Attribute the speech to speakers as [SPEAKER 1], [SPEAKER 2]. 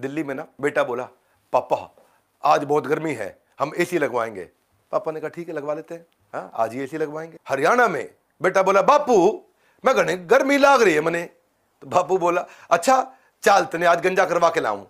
[SPEAKER 1] दिल्ली में ना बेटा बोला पापा आज बहुत गर्मी है हम एसी लगवाएंगे पापा ने कहा ठीक है लगवा लेते हैं हाँ आज ही एसी लगवाएंगे हरियाणा में बेटा बोला बापू मैं गणे गर्मी लाग रही है मैंने तो बापू बोला अच्छा चाल तने आज गंजा करवा के लाऊं